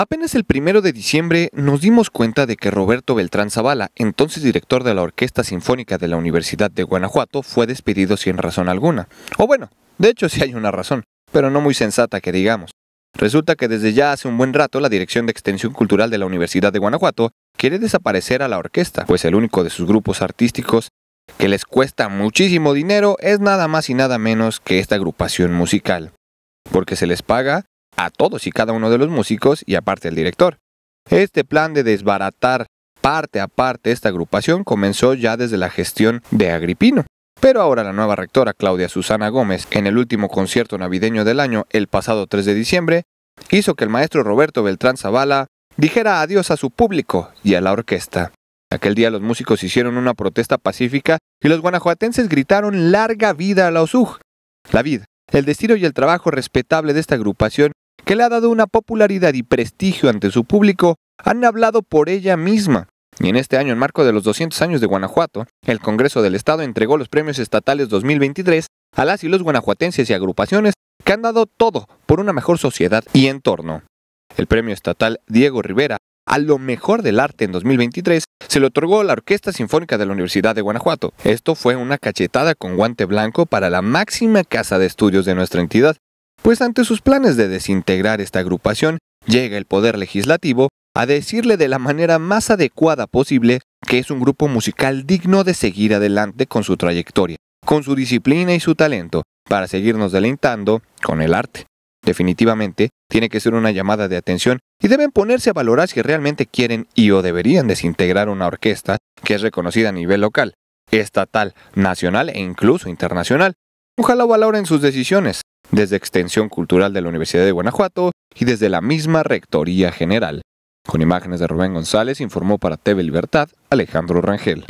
Apenas el primero de diciembre nos dimos cuenta de que Roberto Beltrán Zavala, entonces director de la Orquesta Sinfónica de la Universidad de Guanajuato, fue despedido sin razón alguna. O bueno, de hecho sí hay una razón, pero no muy sensata que digamos. Resulta que desde ya hace un buen rato la Dirección de Extensión Cultural de la Universidad de Guanajuato quiere desaparecer a la orquesta, pues el único de sus grupos artísticos que les cuesta muchísimo dinero es nada más y nada menos que esta agrupación musical, porque se les paga a todos y cada uno de los músicos y aparte el director. Este plan de desbaratar parte a parte esta agrupación comenzó ya desde la gestión de Agripino. Pero ahora la nueva rectora Claudia Susana Gómez, en el último concierto navideño del año, el pasado 3 de diciembre, hizo que el maestro Roberto Beltrán Zavala dijera adiós a su público y a la orquesta. Aquel día los músicos hicieron una protesta pacífica y los guanajuatenses gritaron larga vida a la OSUG. La vida, el destino y el trabajo respetable de esta agrupación que le ha dado una popularidad y prestigio ante su público, han hablado por ella misma. Y en este año, en marco de los 200 años de Guanajuato, el Congreso del Estado entregó los premios estatales 2023 a las y los guanajuatenses y agrupaciones que han dado todo por una mejor sociedad y entorno. El premio estatal Diego Rivera a lo mejor del arte en 2023 se le otorgó a la Orquesta Sinfónica de la Universidad de Guanajuato. Esto fue una cachetada con guante blanco para la máxima casa de estudios de nuestra entidad, pues ante sus planes de desintegrar esta agrupación, llega el Poder Legislativo a decirle de la manera más adecuada posible que es un grupo musical digno de seguir adelante con su trayectoria, con su disciplina y su talento, para seguirnos delintando con el arte. Definitivamente, tiene que ser una llamada de atención y deben ponerse a valorar si realmente quieren y o deberían desintegrar una orquesta que es reconocida a nivel local, estatal, nacional e incluso internacional. Ojalá valoren sus decisiones, desde Extensión Cultural de la Universidad de Guanajuato y desde la misma Rectoría General. Con imágenes de Rubén González informó para TV Libertad Alejandro Rangel.